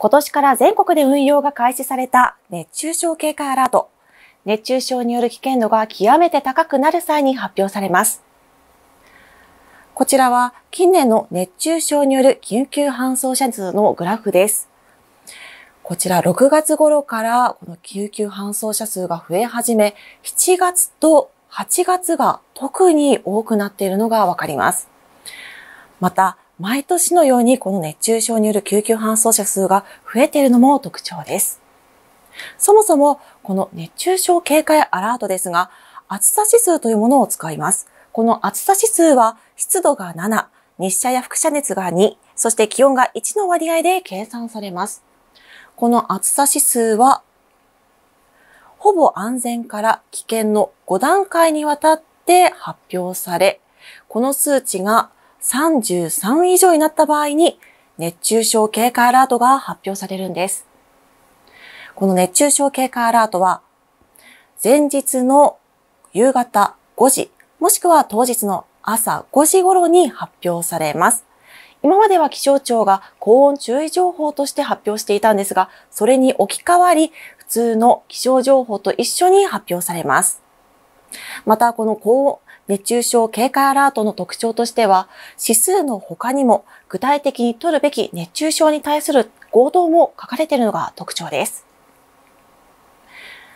今年から全国で運用が開始された熱中症警戒アラート。熱中症による危険度が極めて高くなる際に発表されます。こちらは近年の熱中症による緊急搬送者数のグラフです。こちら6月頃からこの救急搬送者数が増え始め、7月と8月が特に多くなっているのがわかります。また、毎年のようにこの熱中症による救急搬送者数が増えているのも特徴です。そもそもこの熱中症警戒アラートですが、暑さ指数というものを使います。この暑さ指数は湿度が7、日射や輻射熱が2、そして気温が1の割合で計算されます。この暑さ指数は、ほぼ安全から危険の5段階にわたって発表され、この数値が33以上になった場合に熱中症警戒アラートが発表されるんです。この熱中症警戒アラートは前日の夕方5時、もしくは当日の朝5時頃に発表されます。今までは気象庁が高温注意情報として発表していたんですが、それに置き換わり、普通の気象情報と一緒に発表されます。また、この高熱中症警戒アラートの特徴としては、指数の他にも具体的に取るべき熱中症に対する行動も書かれているのが特徴です。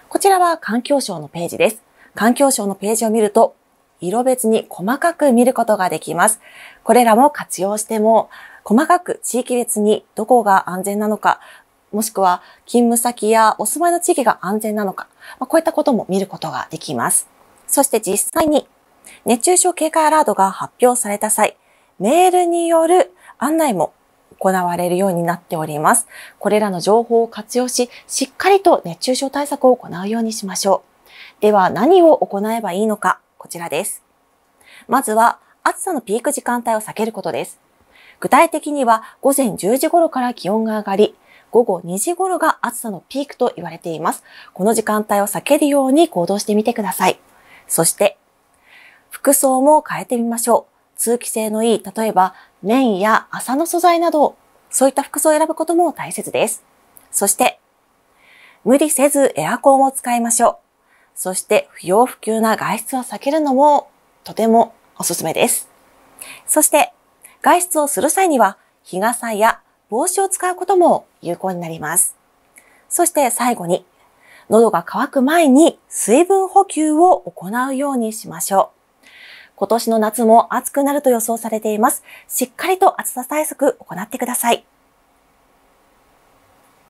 こちらは環境省のページです。環境省のページを見ると、色別に細かく見ることができます。これらも活用しても、細かく地域別にどこが安全なのか、もしくは勤務先やお住まいの地域が安全なのか、こういったことも見ることができます。そして実際に熱中症警戒アラートが発表された際、メールによる案内も行われるようになっております。これらの情報を活用し、しっかりと熱中症対策を行うようにしましょう。では何を行えばいいのか、こちらです。まずは、暑さのピーク時間帯を避けることです。具体的には午前10時頃から気温が上がり、午後2時頃が暑さのピークと言われています。この時間帯を避けるように行動してみてください。そして服装も変えてみましょう。通気性のいい、例えば綿や麻の素材など、そういった服装を選ぶことも大切です。そして、無理せずエアコンを使いましょう。そして不要不急な外出を避けるのもとてもおすすめです。そして、外出をする際には日傘や帽子を使うことも有効になります。そして最後に、喉が渇く前に水分補給を行うようにしましょう。今年の夏も暑くなると予想されています。しっかりと暑さ対策行ってください。